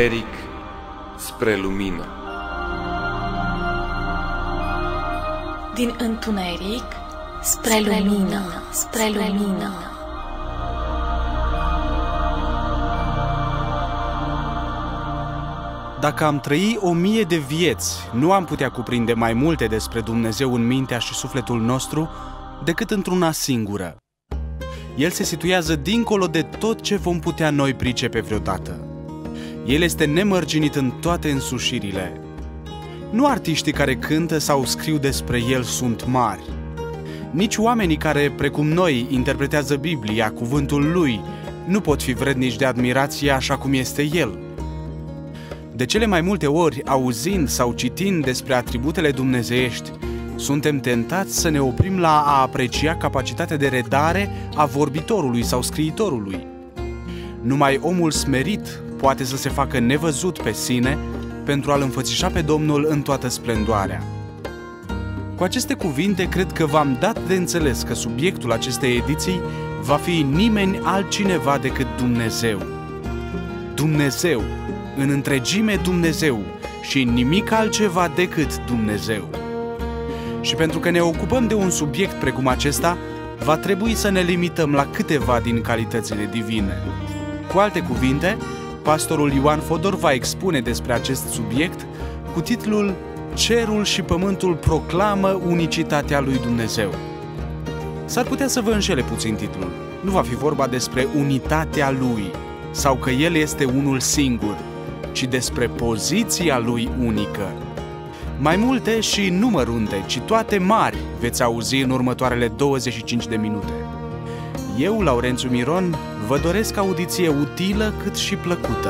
întuneric spre lumină. Din întuneric spre, spre lumină, lumină, spre lumină. lumină. Dacă am trăi o mie de vieți, nu am putea cuprinde mai multe despre Dumnezeu în mintea și sufletul nostru decât într-una singură. El se situează dincolo de tot ce vom putea noi pricepe vreodată. El este nemărginit în toate însușirile. Nu artiștii care cântă sau scriu despre El sunt mari. Nici oamenii care, precum noi, interpretează Biblia, cuvântul Lui, nu pot fi vrednici de admirație așa cum este El. De cele mai multe ori, auzind sau citind despre atributele dumnezeiești, suntem tentați să ne oprim la a aprecia capacitatea de redare a vorbitorului sau scriitorului. Numai omul smerit poate să se facă nevăzut pe sine pentru a-L înfățișa pe Domnul în toată splendoarea. Cu aceste cuvinte, cred că v-am dat de înțeles că subiectul acestei ediții va fi nimeni altcineva decât Dumnezeu. Dumnezeu, în întregime Dumnezeu și nimic altceva decât Dumnezeu. Și pentru că ne ocupăm de un subiect precum acesta, va trebui să ne limităm la câteva din calitățile divine. Cu alte cuvinte, pastorul Ioan Fodor va expune despre acest subiect cu titlul Cerul și pământul proclamă unicitatea lui Dumnezeu. S-ar putea să vă înșele puțin titlul. Nu va fi vorba despre unitatea lui sau că el este unul singur, ci despre poziția lui unică. Mai multe și numărunte, ci toate mari veți auzi în următoarele 25 de minute. Eu, Laurențiu Miron, Vă doresc audiție utilă cât și plăcută!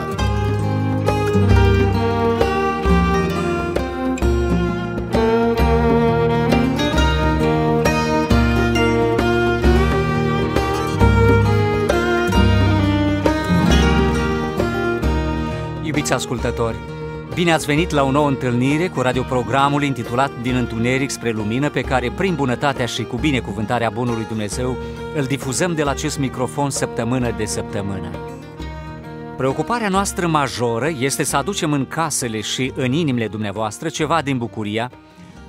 Iubiți ascultători, Bine ați venit la o nouă întâlnire cu radioprogramul intitulat Din Întuneric spre Lumină, pe care, prin bunătatea și cu binecuvântarea Bunului Dumnezeu, îl difuzăm de la acest microfon săptămână de săptămână. Preocuparea noastră majoră este să aducem în casele și în inimile dumneavoastră ceva din bucuria,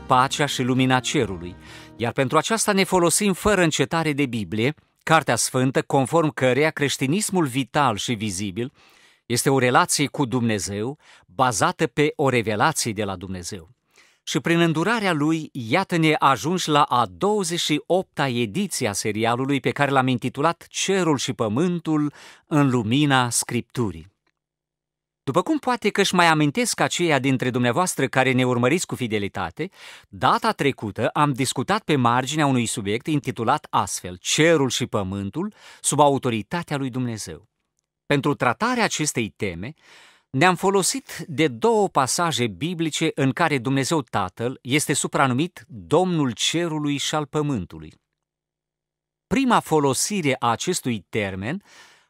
pacea și lumina cerului, iar pentru aceasta ne folosim fără încetare de Biblie, Cartea Sfântă, conform căreia creștinismul vital și vizibil – este o relație cu Dumnezeu bazată pe o revelație de la Dumnezeu. Și prin îndurarea lui, iată-ne ajuns la a 28-a ediție a serialului pe care l-am intitulat Cerul și Pământul în lumina Scripturii. După cum poate că își mai amintesc aceia dintre dumneavoastră care ne urmăriți cu fidelitate, data trecută am discutat pe marginea unui subiect intitulat astfel Cerul și Pământul sub autoritatea lui Dumnezeu. Pentru tratarea acestei teme, ne-am folosit de două pasaje biblice în care Dumnezeu Tatăl este supranumit Domnul Cerului și al Pământului. Prima folosire a acestui termen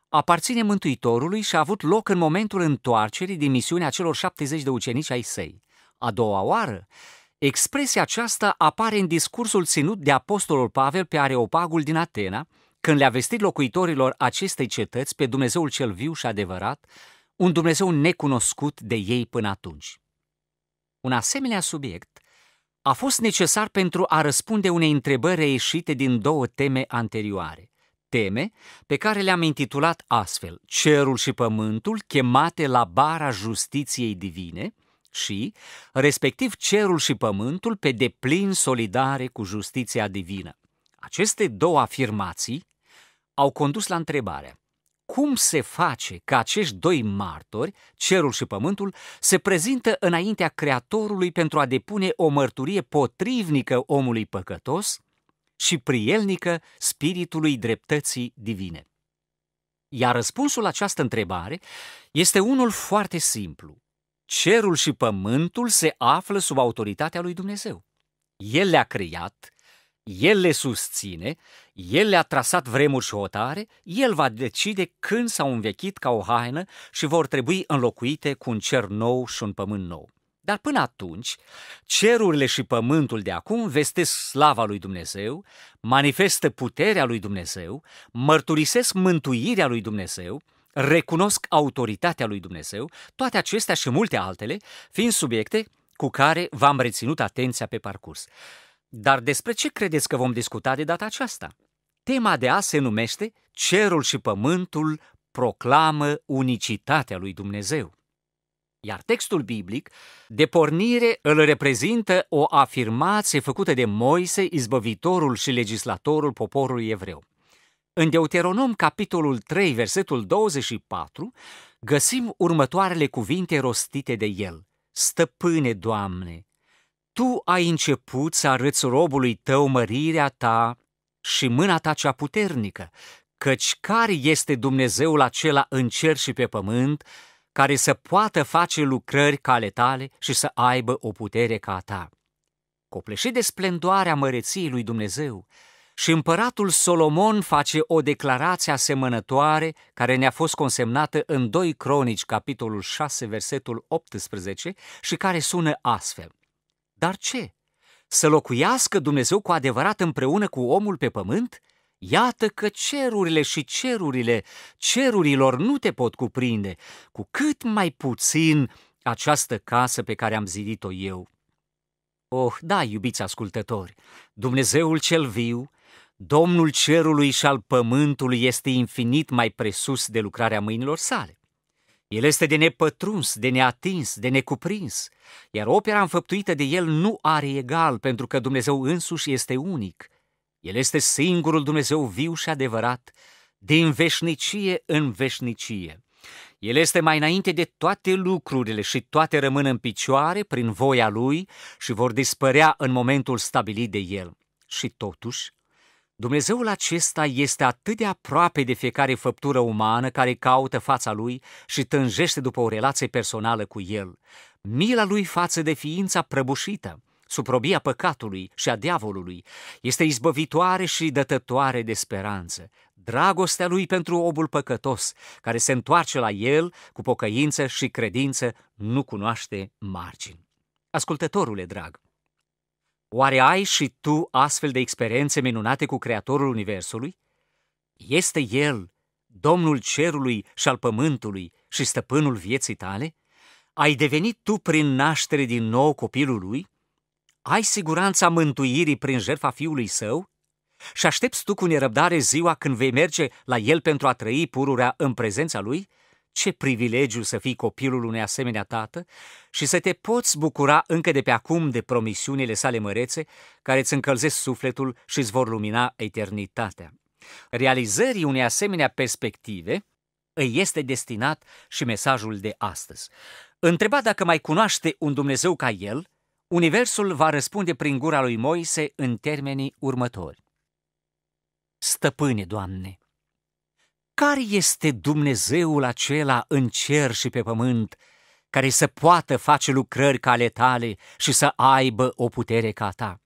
aparține Mântuitorului și a avut loc în momentul întoarcerii din misiunea celor 70 de ucenici ai săi. A doua oară, expresia aceasta apare în discursul ținut de Apostolul Pavel pe Areopagul din Atena, când le-a vestit locuitorilor acestei cetăți pe Dumnezeul cel viu și adevărat, un Dumnezeu necunoscut de ei până atunci. Un asemenea subiect a fost necesar pentru a răspunde unei întrebări reieșite din două teme anterioare, teme pe care le-am intitulat astfel Cerul și Pământul chemate la bara justiției divine și, respectiv, Cerul și Pământul pe deplin solidare cu justiția divină. Aceste două afirmații au condus la întrebarea cum se face că acești doi martori, cerul și pământul, se prezintă înaintea Creatorului pentru a depune o mărturie potrivnică omului păcătos și prielnică spiritului dreptății divine? Iar răspunsul la această întrebare este unul foarte simplu. Cerul și pământul se află sub autoritatea lui Dumnezeu. El le-a creat, el le susține, el le-a trasat vremuri și hotare, el va decide când s-au învechit ca o haină și vor trebui înlocuite cu un cer nou și un pământ nou. Dar până atunci, cerurile și pământul de acum vestesc slava lui Dumnezeu, manifestă puterea lui Dumnezeu, mărturisesc mântuirea lui Dumnezeu, recunosc autoritatea lui Dumnezeu, toate acestea și multe altele fiind subiecte cu care v-am reținut atenția pe parcurs. Dar despre ce credeți că vom discuta de data aceasta? Tema de azi se numește Cerul și Pământul proclamă unicitatea lui Dumnezeu. Iar textul biblic, de pornire, îl reprezintă o afirmație făcută de Moise, izbăvitorul și legislatorul poporului evreu. În Deuteronom, capitolul 3, versetul 24, găsim următoarele cuvinte rostite de el. Stăpâne, Doamne, tu ai început să arăți robului tău mărirea ta și mâna ta cea puternică, căci care este Dumnezeul acela în cer și pe pământ, care să poată face lucrări ca ale tale și să aibă o putere ca a ta. Copleșit de splendoarea măreției lui Dumnezeu, și împăratul Solomon face o declarație asemănătoare care ne-a fost consemnată în 2 Cronici, capitolul 6, versetul 18, și care sună astfel. Dar ce? Să locuiască Dumnezeu cu adevărat împreună cu omul pe pământ? Iată că cerurile și cerurile cerurilor nu te pot cuprinde, cu cât mai puțin această casă pe care am zidit-o eu. Oh, da, iubiți ascultători, Dumnezeul cel viu, Domnul cerului și al pământului este infinit mai presus de lucrarea mâinilor sale. El este de nepătruns, de neatins, de necuprins, iar opera înfăptuită de el nu are egal, pentru că Dumnezeu însuși este unic. El este singurul Dumnezeu viu și adevărat, din veșnicie în veșnicie. El este mai înainte de toate lucrurile și toate rămân în picioare prin voia lui și vor dispărea în momentul stabilit de el. Și totuși, Dumnezeul acesta este atât de aproape de fiecare făptură umană care caută fața lui și tânjește după o relație personală cu el. Mila lui față de ființa prăbușită, suprobia păcatului și a diavolului, este izbăvitoare și dătătoare de speranță. Dragostea lui pentru obul păcătos, care se întoarce la el cu pocăință și credință, nu cunoaște margini. Ascultătorule drag, Oare ai și tu astfel de experiențe minunate cu Creatorul Universului? Este El, Domnul Cerului și al Pământului și Stăpânul vieții tale? Ai devenit tu prin naștere din nou copilul Lui? Ai siguranța mântuirii prin jertfa Fiului Său? Și aștepți tu cu nerăbdare ziua când vei merge la El pentru a trăi pururea în prezența Lui? Ce privilegiu să fii copilul unei asemenea tată și să te poți bucura încă de pe acum de promisiunile sale mărețe care îți încălzesc sufletul și îți vor lumina eternitatea. Realizării unei asemenea perspective îi este destinat și mesajul de astăzi. Întreba dacă mai cunoaște un Dumnezeu ca el, Universul va răspunde prin gura lui Moise în termenii următori. Stăpâne, Doamne, care este Dumnezeul acela în cer și pe pământ, care să poată face lucrări ca ale tale și să aibă o putere ca ta?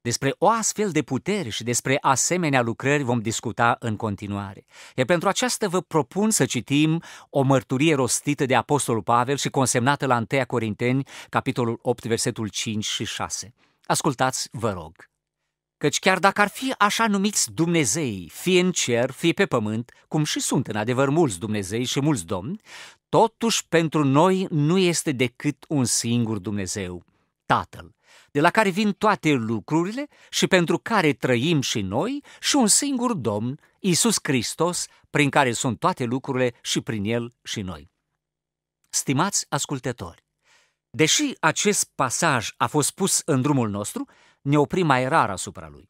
Despre o astfel de putere și despre asemenea lucrări vom discuta în continuare. Iar pentru aceasta vă propun să citim o mărturie rostită de Apostolul Pavel și consemnată la 1 Corinteni, capitolul 8, versetul 5 și 6. Ascultați, vă rog. Căci chiar dacă ar fi așa numiți Dumnezei, fie în cer, fie pe pământ, cum și sunt în adevăr mulți Dumnezei și mulți domni, totuși pentru noi nu este decât un singur Dumnezeu, Tatăl, de la care vin toate lucrurile și pentru care trăim și noi și un singur Domn, Isus Hristos, prin care sunt toate lucrurile și prin El și noi. Stimați ascultători, deși acest pasaj a fost pus în drumul nostru, ne opri mai rar asupra lui.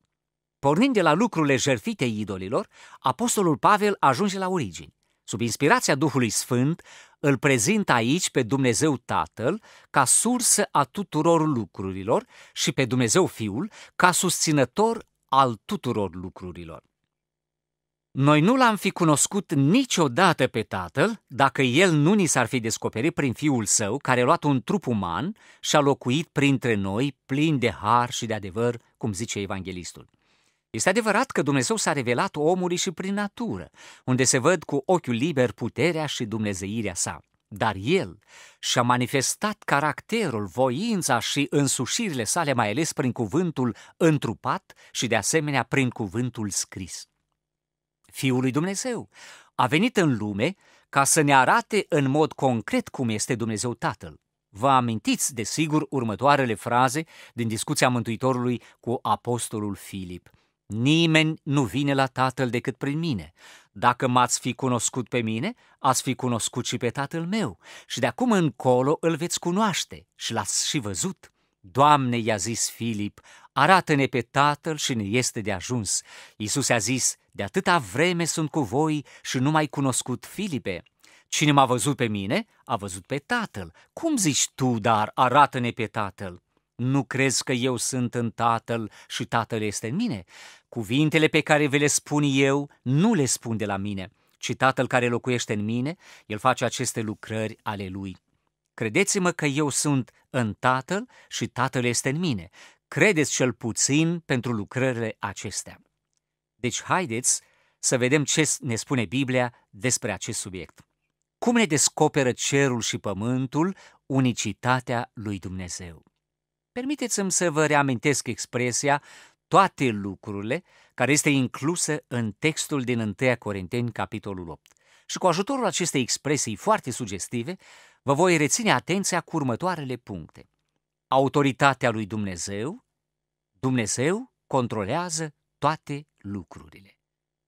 Pornind de la lucrurile jertfite idolilor, apostolul Pavel ajunge la origini. Sub inspirația Duhului Sfânt, îl prezintă aici pe Dumnezeu Tatăl ca sursă a tuturor lucrurilor și pe Dumnezeu Fiul ca susținător al tuturor lucrurilor. Noi nu l-am fi cunoscut niciodată pe tatăl dacă el nu ni s-ar fi descoperit prin fiul său, care a luat un trup uman și a locuit printre noi, plin de har și de adevăr, cum zice evanghelistul. Este adevărat că Dumnezeu s-a revelat omului și prin natură, unde se văd cu ochiul liber puterea și dumnezeirea sa. Dar el și-a manifestat caracterul, voința și însușirile sale, mai ales prin cuvântul întrupat și de asemenea prin cuvântul scris. Fiul lui Dumnezeu. A venit în lume ca să ne arate în mod concret cum este Dumnezeu Tatăl. Vă amintiți, desigur, următoarele fraze din discuția Mântuitorului cu apostolul Filip. Nimeni nu vine la Tatăl decât prin mine. Dacă m-ați fi cunoscut pe mine, ați fi cunoscut și pe Tatăl meu. Și de acum încolo îl veți cunoaște și l-ați și văzut. Doamne, i-a zis Filip, arată-ne pe Tatăl și ne este de ajuns. Iisus a zis, de atâta vreme sunt cu voi și nu mai cunoscut Filipe. Cine m-a văzut pe mine, a văzut pe Tatăl. Cum zici tu, dar arată-ne pe Tatăl? Nu crezi că eu sunt în Tatăl și Tatăl este în mine? Cuvintele pe care vi le spun eu nu le spun de la mine, ci Tatăl care locuiește în mine, el face aceste lucrări ale lui. Credeți-mă că eu sunt în Tatăl și Tatăl este în mine. Credeți cel puțin pentru lucrările acestea. Deci haideți să vedem ce ne spune Biblia despre acest subiect. Cum ne descoperă cerul și pământul unicitatea lui Dumnezeu? Permiteți-mi să vă reamintesc expresia toate lucrurile care este inclusă în textul din 1 Corinteni, capitolul 8. Și cu ajutorul acestei expresii foarte sugestive, vă voi reține atenția cu următoarele puncte. Autoritatea lui Dumnezeu, Dumnezeu controlează toate lucrurile.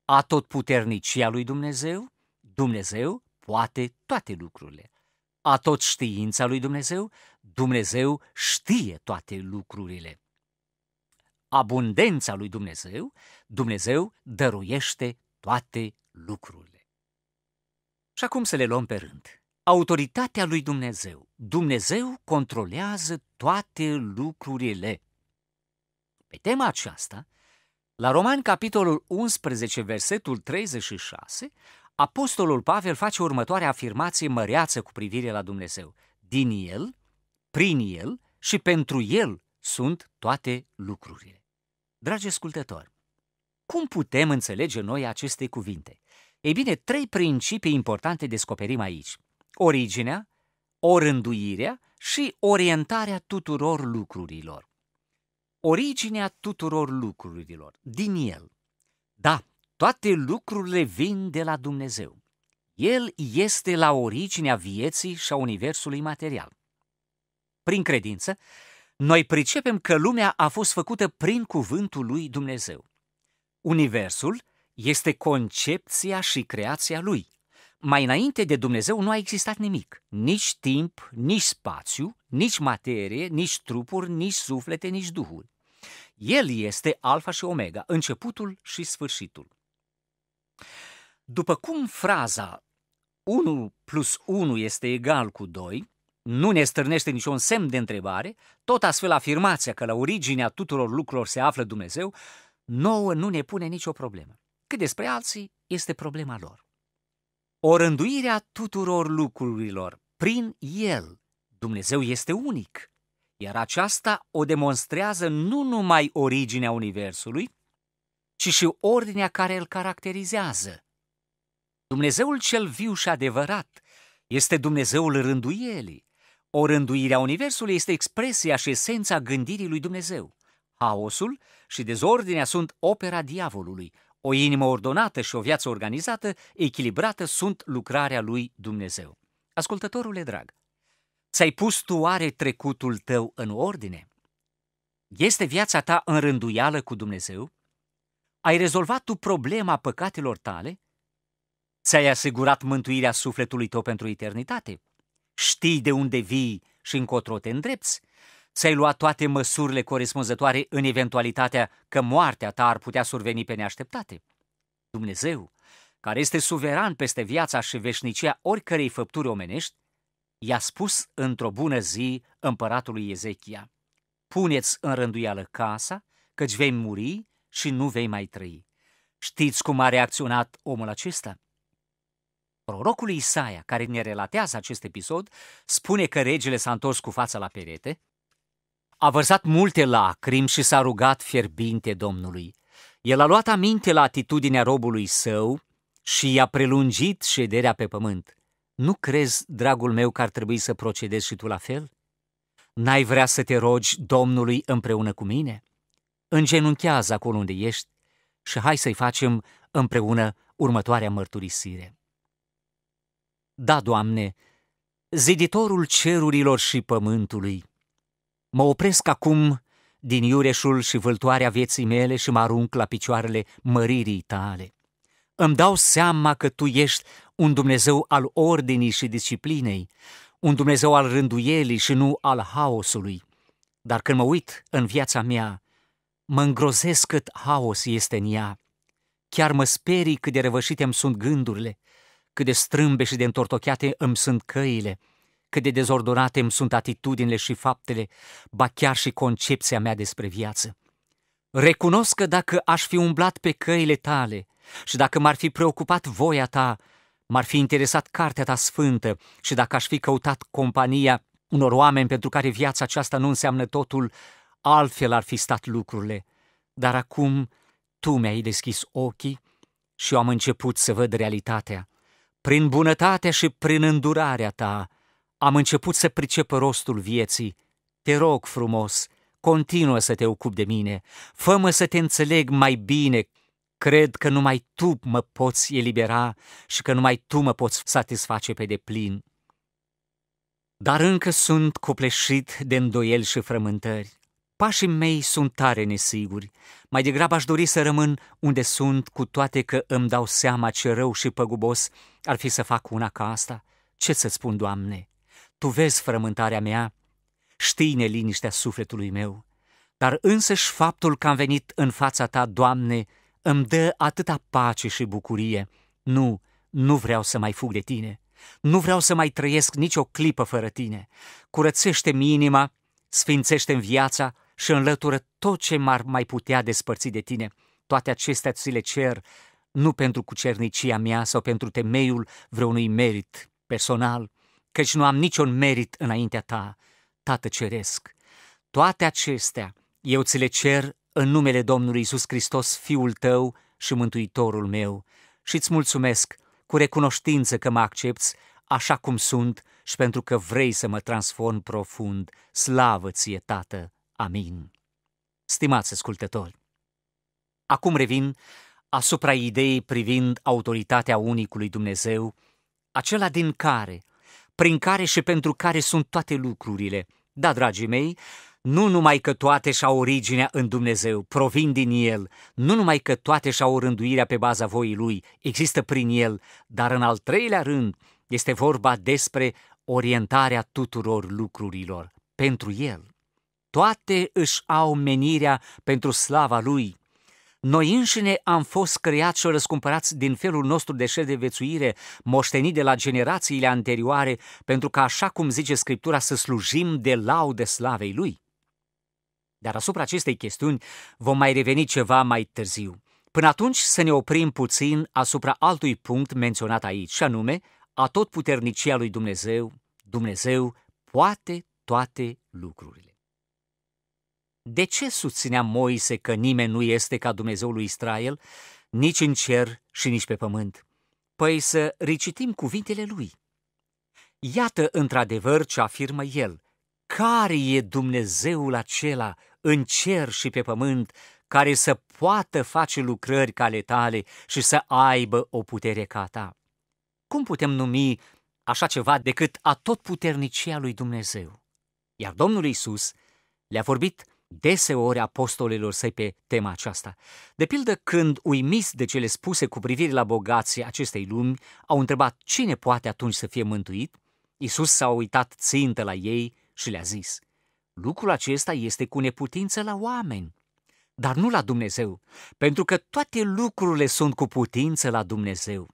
A tot puternicia lui Dumnezeu, Dumnezeu poate toate lucrurile. A tot știința lui Dumnezeu, Dumnezeu știe toate lucrurile. Abundența lui Dumnezeu, Dumnezeu dăruiește toate lucrurile. Și acum să le luăm pe rând. Autoritatea lui Dumnezeu. Dumnezeu controlează toate lucrurile. Pe tema aceasta, la Romani, capitolul 11, versetul 36, Apostolul Pavel face următoarea afirmație măreață cu privire la Dumnezeu. Din El, prin El și pentru El sunt toate lucrurile. Dragi ascultători, cum putem înțelege noi aceste cuvinte? Ei bine, trei principii importante descoperim aici. Originea, orânduirea și orientarea tuturor lucrurilor originea tuturor lucrurilor, din El. Da, toate lucrurile vin de la Dumnezeu. El este la originea vieții și a universului material. Prin credință, noi pricepem că lumea a fost făcută prin cuvântul lui Dumnezeu. Universul este concepția și creația lui – mai înainte de Dumnezeu nu a existat nimic. Nici timp, nici spațiu, nici materie, nici trupuri, nici suflete, nici duhul. El este alfa și omega, începutul și sfârșitul. După cum fraza 1 plus 1 este egal cu 2 nu ne stârnește niciun semn de întrebare, tot astfel afirmația că la originea tuturor lucrurilor se află Dumnezeu, nouă nu ne pune nicio problemă. Cât despre alții, este problema lor o rânduire a tuturor lucrurilor prin El. Dumnezeu este unic, iar aceasta o demonstrează nu numai originea Universului, ci și ordinea care îl caracterizează. Dumnezeul cel viu și adevărat este Dumnezeul rânduielii. O rânduire a Universului este expresia și esența gândirii lui Dumnezeu. Haosul și dezordinea sunt opera diavolului, o inimă ordonată și o viață organizată, echilibrată, sunt lucrarea lui Dumnezeu. Ascultătorule drag, ți-ai pus tu oare trecutul tău în ordine? Este viața ta în rânduială cu Dumnezeu? Ai rezolvat tu problema păcatelor tale? Ți-ai asigurat mântuirea sufletului tău pentru eternitate? Știi de unde vii și încotro te îndrepți? ți-ai luat toate măsurile corespunzătoare în eventualitatea că moartea ta ar putea surveni pe neașteptate. Dumnezeu, care este suveran peste viața și veșnicia oricărei făpturi omenești, i-a spus într-o bună zi împăratului Ezechia, Puneți în rânduială casa, căci vei muri și nu vei mai trăi. Știți cum a reacționat omul acesta? Prorocul Isaia, care ne relatează acest episod, spune că regele s-a întors cu fața la perete, a vărsat multe lacrimi și s-a rugat fierbinte Domnului. El a luat aminte la atitudinea robului său și i-a prelungit șederea pe pământ. Nu crezi, dragul meu, că ar trebui să procedezi și tu la fel? N-ai vrea să te rogi Domnului împreună cu mine? Îngenunchează acolo unde ești și hai să-i facem împreună următoarea mărturisire. Da, Doamne, ziditorul cerurilor și pământului, Mă opresc acum din iureșul și vâltoarea vieții mele și mă arunc la picioarele măririi tale. Îmi dau seama că tu ești un Dumnezeu al ordinii și disciplinei, un Dumnezeu al rânduielii și nu al haosului. Dar când mă uit în viața mea, mă îngrozesc cât haos este în ea. Chiar mă sperii cât de răvășite îmi sunt gândurile, cât de strâmbe și de întortocheate îmi sunt căile – cât de dezordonate îmi sunt atitudinile și faptele, ba chiar și concepția mea despre viață. Recunosc că dacă aș fi umblat pe căile tale și dacă m-ar fi preocupat voia ta, m-ar fi interesat cartea ta sfântă și dacă aș fi căutat compania unor oameni pentru care viața aceasta nu înseamnă totul, altfel ar fi stat lucrurile. Dar acum tu mi-ai deschis ochii și eu am început să văd realitatea. Prin bunătatea și prin îndurarea ta, am început să pricep rostul vieții. Te rog frumos, continuă să te ocupi de mine, fă-mă să te înțeleg mai bine, cred că numai tu mă poți elibera și că numai tu mă poți satisface pe deplin. Dar încă sunt copleșit de îndoieli și frământări. Pașii mei sunt tare nesiguri. Mai degrabă aș dori să rămân unde sunt, cu toate că îmi dau seama ce rău și păgubos ar fi să fac una ca asta. Ce să spun, Doamne? Tu vezi frământarea mea, știi neliniștea sufletului meu, dar însăși faptul că am venit în fața ta, Doamne, îmi dă atâta pace și bucurie. Nu, nu vreau să mai fug de tine. Nu vreau să mai trăiesc nicio clipă fără tine. Curățește-mi inima, sfințește-mi viața și înlătură tot ce m-ar mai putea despărți de tine. Toate acestea ți le cer, nu pentru cucernicia mea sau pentru temeiul vreunui merit personal, căci nu am niciun merit înaintea ta, Tată Ceresc. Toate acestea eu ți le cer în numele Domnului Isus Hristos, Fiul tău și Mântuitorul meu, și îți mulțumesc cu recunoștință că mă accepti așa cum sunt și pentru că vrei să mă transform profund. Slavă ție, Tată! Amin. Stimați ascultători, acum revin asupra ideii privind autoritatea unicului Dumnezeu, acela din care prin care și pentru care sunt toate lucrurile. Da, dragii mei, nu numai că toate și-au originea în Dumnezeu, provin din El, nu numai că toate și-au rânduirea pe baza voii Lui, există prin El, dar în al treilea rând este vorba despre orientarea tuturor lucrurilor pentru El. Toate își au menirea pentru slava Lui, noi înșine am fost creați și răscumpărați din felul nostru de șer de vețuire, moștenit de la generațiile anterioare, pentru că, așa cum zice Scriptura, să slujim de laude slavei Lui. Dar asupra acestei chestiuni vom mai reveni ceva mai târziu. Până atunci să ne oprim puțin asupra altui punct menționat aici, și anume, a tot puternicia lui Dumnezeu, Dumnezeu poate toate lucrurile. De ce susținea Moise că nimeni nu este ca Dumnezeul lui Israel, nici în cer și nici pe pământ? Păi să recitim cuvintele lui. Iată într-adevăr ce afirmă el. Care e Dumnezeul acela în cer și pe pământ care să poată face lucrări ca ale tale și să aibă o putere ca ta? Cum putem numi așa ceva decât a tot puternicia lui Dumnezeu? Iar Domnul Isus le-a vorbit deseori apostolilor săi pe tema aceasta. De pildă, când uimiți de cele spuse cu privire la bogații acestei lumi, au întrebat cine poate atunci să fie mântuit, Iisus s-a uitat țintă la ei și le-a zis, lucrul acesta este cu neputință la oameni, dar nu la Dumnezeu, pentru că toate lucrurile sunt cu putință la Dumnezeu.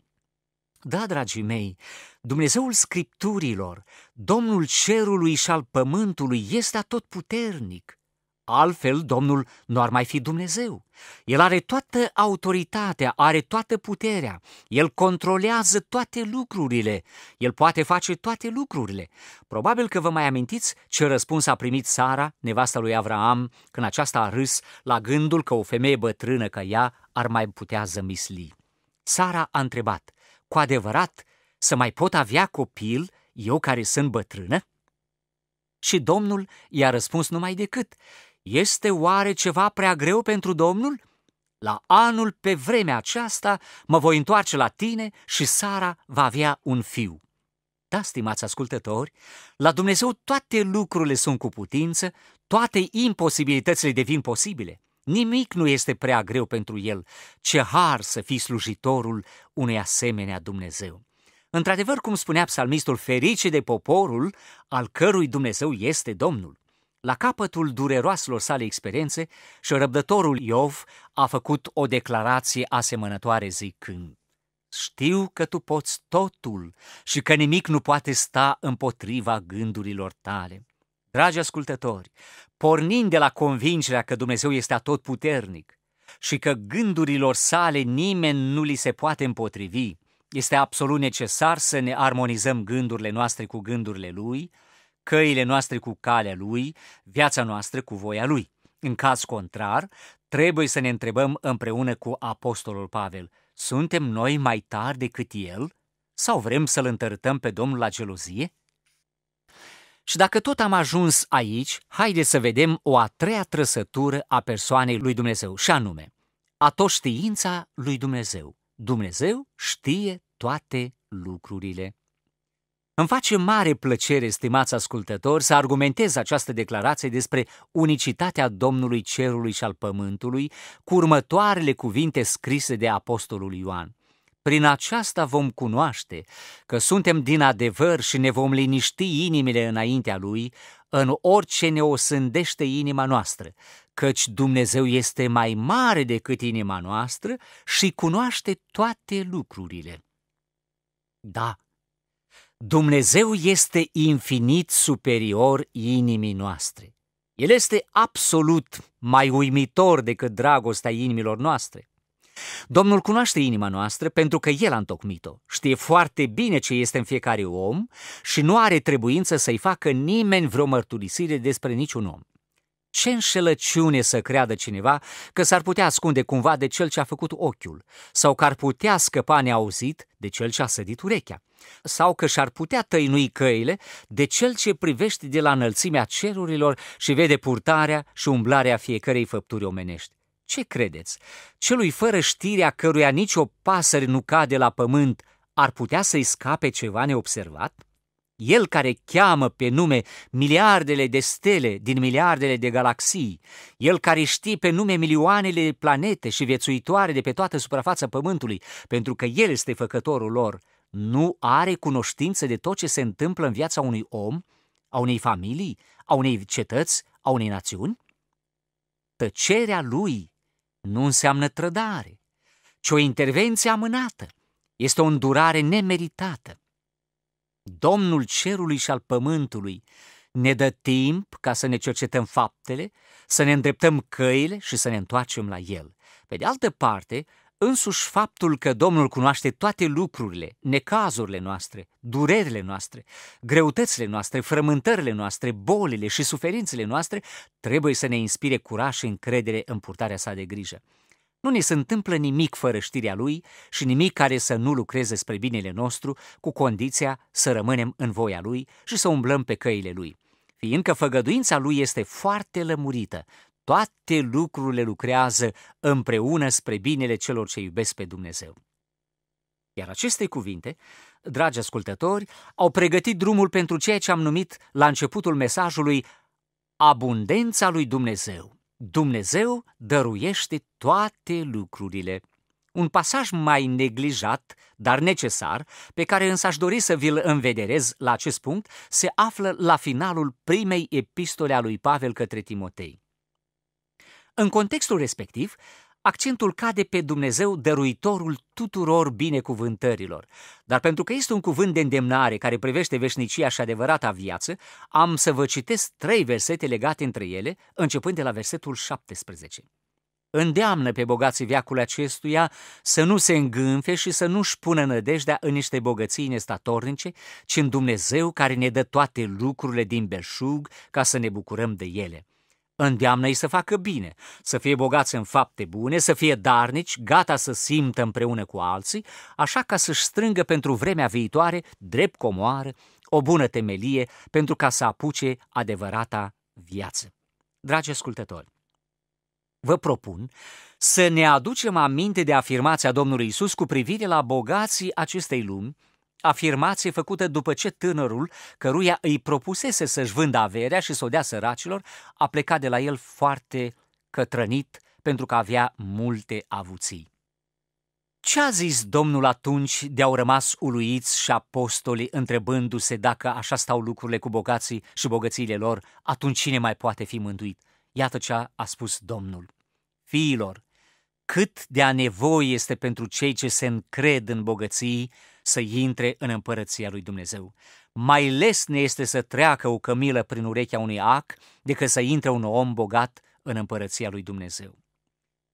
Da, dragii mei, Dumnezeul Scripturilor, Domnul Cerului și al Pământului, este atotputernic. Altfel, Domnul nu ar mai fi Dumnezeu. El are toată autoritatea, are toată puterea, El controlează toate lucrurile, El poate face toate lucrurile. Probabil că vă mai amintiți ce răspuns a primit Sara, nevasta lui Avraam, când aceasta a râs la gândul că o femeie bătrână ca ea ar mai putea zămisli. Sara a întrebat, cu adevărat, să mai pot avea copil eu care sunt bătrână? Și Domnul i-a răspuns numai decât, este oare ceva prea greu pentru Domnul? La anul pe vremea aceasta mă voi întoarce la tine și Sara va avea un fiu. Da, stimați ascultători, la Dumnezeu toate lucrurile sunt cu putință, toate imposibilitățile devin posibile. Nimic nu este prea greu pentru el. Ce har să fii slujitorul unei asemenea Dumnezeu. Într-adevăr, cum spunea psalmistul, ferice de poporul al cărui Dumnezeu este Domnul. La capătul dureroaselor sale experiențe, răbdătorul Iov a făcut o declarație asemănătoare zicând, știu că tu poți totul și că nimic nu poate sta împotriva gândurilor tale. Dragi ascultători, pornind de la convingerea că Dumnezeu este atotputernic și că gândurilor sale nimeni nu li se poate împotrivi, este absolut necesar să ne armonizăm gândurile noastre cu gândurile Lui, căile noastre cu calea Lui, viața noastră cu voia Lui. În caz contrar, trebuie să ne întrebăm împreună cu Apostolul Pavel, suntem noi mai tari decât El sau vrem să-L întărâtăm pe Domnul la gelozie? Și dacă tot am ajuns aici, haide să vedem o a treia trăsătură a persoanei lui Dumnezeu, și anume, atoștiința lui Dumnezeu. Dumnezeu știe toate lucrurile. Îmi face mare plăcere, stimați ascultători, să argumentez această declarație despre unicitatea Domnului Cerului și al Pământului cu următoarele cuvinte scrise de Apostolul Ioan. Prin aceasta vom cunoaște că suntem din adevăr și ne vom liniști inimile înaintea Lui în orice ne osândește inima noastră, căci Dumnezeu este mai mare decât inima noastră și cunoaște toate lucrurile. Da, Dumnezeu este infinit superior inimii noastre. El este absolut mai uimitor decât dragostea inimilor noastre. Domnul cunoaște inima noastră pentru că El a întocmit-o, știe foarte bine ce este în fiecare om și nu are trebuință să-i facă nimeni vreo mărturisire despre niciun om. Ce înșelăciune să creadă cineva că s-ar putea ascunde cumva de cel ce a făcut ochiul, sau că ar putea scăpa neauzit de cel ce a sădit urechea, sau că și-ar putea tăinui căile de cel ce privește de la înălțimea cerurilor și vede purtarea și umblarea fiecărei făpturi omenești. Ce credeți? Celui fără știrea căruia nicio pasăre nu cade la pământ ar putea să-i scape ceva neobservat? El care cheamă pe nume miliardele de stele din miliardele de galaxii, El care știe pe nume milioanele de planete și viețuitoare de pe toată suprafața Pământului, pentru că El este făcătorul lor, nu are cunoștință de tot ce se întâmplă în viața unui om, a unei familii, a unei cetăți, a unei națiuni? Tăcerea lui nu înseamnă trădare, ci o intervenție amânată. Este o îndurare nemeritată. Domnul cerului și al pământului, ne dă timp ca să ne cercetăm faptele, să ne îndreptăm căile și să ne întoarcem la El. Pe de altă parte, însuși faptul că Domnul cunoaște toate lucrurile, necazurile noastre, durerile noastre, greutățile noastre, frământările noastre, bolile și suferințele noastre, trebuie să ne inspire curaj și încredere în purtarea sa de grijă. Nu ne se întâmplă nimic fără știrea lui și nimic care să nu lucreze spre binele nostru, cu condiția să rămânem în voia lui și să umblăm pe căile lui. Fiindcă făgăduința lui este foarte lămurită, toate lucrurile lucrează împreună spre binele celor ce iubesc pe Dumnezeu. Iar aceste cuvinte, dragi ascultători, au pregătit drumul pentru ceea ce am numit la începutul mesajului abundența lui Dumnezeu. Dumnezeu dăruiește toate lucrurile. Un pasaj mai neglijat, dar necesar, pe care însă aș dori să vi-l învederez la acest punct, se află la finalul primei epistole a lui Pavel către Timotei. În contextul respectiv, accentul cade pe Dumnezeu, dăruitorul tuturor binecuvântărilor. Dar pentru că este un cuvânt de îndemnare care privește veșnicia și adevărata viață, am să vă citesc trei versete legate între ele, începând de la versetul 17 îndeamnă pe bogații veacul acestuia să nu se îngânfe și să nu-și pună nădejdea în niște bogății nestatornice, ci în Dumnezeu care ne dă toate lucrurile din belșug ca să ne bucurăm de ele îndeamnă ei să facă bine, să fie bogați în fapte bune, să fie darnici, gata să simtă împreună cu alții, așa ca să-și strângă pentru vremea viitoare, drept comoară, o bună temelie pentru ca să apuce adevărata viață. Dragi ascultători, vă propun să ne aducem aminte de afirmația Domnului Isus cu privire la bogații acestei lumi, afirmație făcută după ce tânărul, căruia îi propusese să-și vândă averea și să o dea săracilor, a plecat de la el foarte cătrănit pentru că avea multe avuții. Ce a zis Domnul atunci de-au rămas uluiți și apostolii întrebându-se dacă așa stau lucrurile cu bogații și bogățiile lor, atunci cine mai poate fi mântuit? Iată ce a spus Domnul. Fiilor, cât de a nevoie este pentru cei ce se încred în bogății să intre în împărăția lui Dumnezeu. Mai ne este să treacă o cămilă prin urechea unui ac decât să intre un om bogat în împărăția lui Dumnezeu.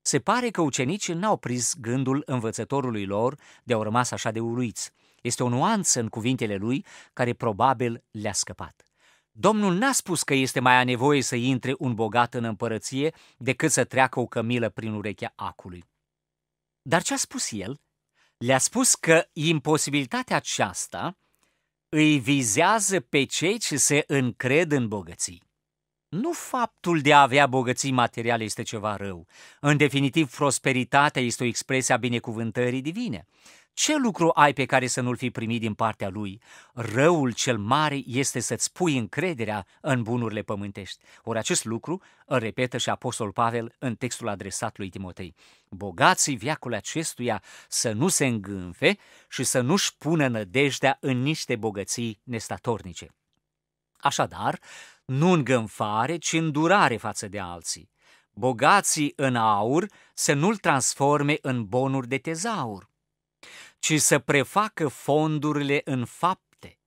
Se pare că ucenicii n-au prins gândul învățătorului lor de au rămas așa de uluiți. Este o nuanță în cuvintele lui care probabil le-a scăpat. Domnul n-a spus că este mai a nevoie să intre un bogat în împărăție decât să treacă o cămilă prin urechea acului. Dar ce a spus el le-a spus că imposibilitatea aceasta îi vizează pe cei ce se încred în bogății. Nu faptul de a avea bogății materiale este ceva rău. În definitiv, prosperitatea este o expresie a binecuvântării divine. Ce lucru ai pe care să nu-l fi primit din partea lui? Răul cel mare este să-ți pui încrederea în bunurile pământești. Ori acest lucru îl repetă și Apostol Pavel în textul adresat lui Timotei. Bogații viacul acestuia să nu se îngânfe și să nu-și pună nădejdea în niște bogății nestatornice. Așadar, nu îngânfare, ci îndurare față de alții. Bogații în aur să nu-l transforme în bonuri de tezaur ci să prefacă fondurile în fapte.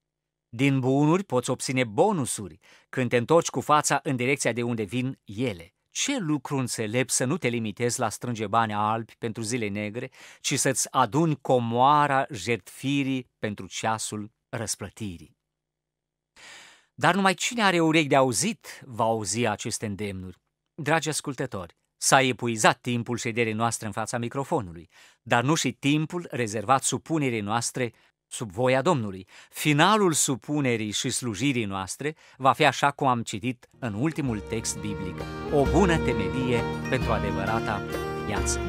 Din bunuri poți obține bonusuri când te întorci cu fața în direcția de unde vin ele. Ce lucru înțelept să nu te limitezi la strânge bani albi pentru zile negre, ci să-ți aduni comoara jertfirii pentru ceasul răsplătirii. Dar numai cine are urechi de auzit va auzi aceste îndemnuri. Dragi ascultători, S-a epuizat timpul șederii noastre în fața microfonului, dar nu și timpul rezervat supunerii noastre sub voia Domnului. Finalul supunerii și slujirii noastre va fi așa cum am citit în ultimul text biblic, o bună temelie pentru adevărata viață.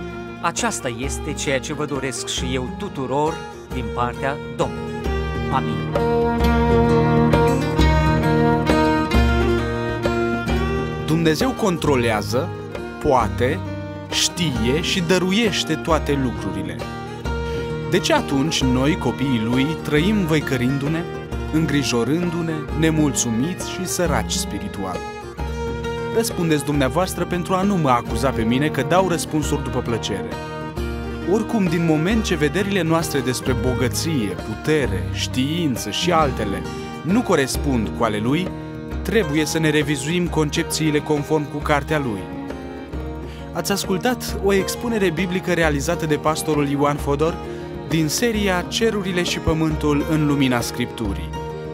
Aceasta este ceea ce vă doresc și eu tuturor din partea Domnului. Amin. Dumnezeu controlează poate, știe și dăruiește toate lucrurile. De ce atunci noi, copiii lui, trăim văicărindu-ne, îngrijorându-ne, nemulțumiți și săraci spiritual. Răspundeți dumneavoastră pentru a nu mă acuza pe mine că dau răspunsuri după plăcere. Oricum, din moment ce vederile noastre despre bogăție, putere, știință și altele nu corespund cu ale lui, trebuie să ne revizuim concepțiile conform cu cartea lui – Ați ascultat o expunere biblică realizată de pastorul Ioan Fodor din seria Cerurile și Pământul în lumina Scripturii.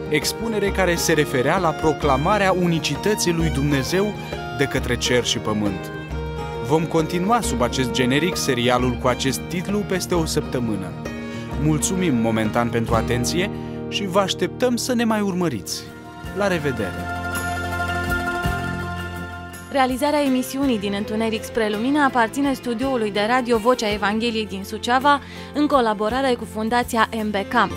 Expunere care se referea la proclamarea unicității lui Dumnezeu de către cer și pământ. Vom continua sub acest generic serialul cu acest titlu peste o săptămână. Mulțumim momentan pentru atenție și vă așteptăm să ne mai urmăriți. La revedere! Realizarea emisiunii din Întuneric spre Lumină aparține studioului de radio Vocea Evangheliei din Suceava, în colaborare cu Fundația MBK.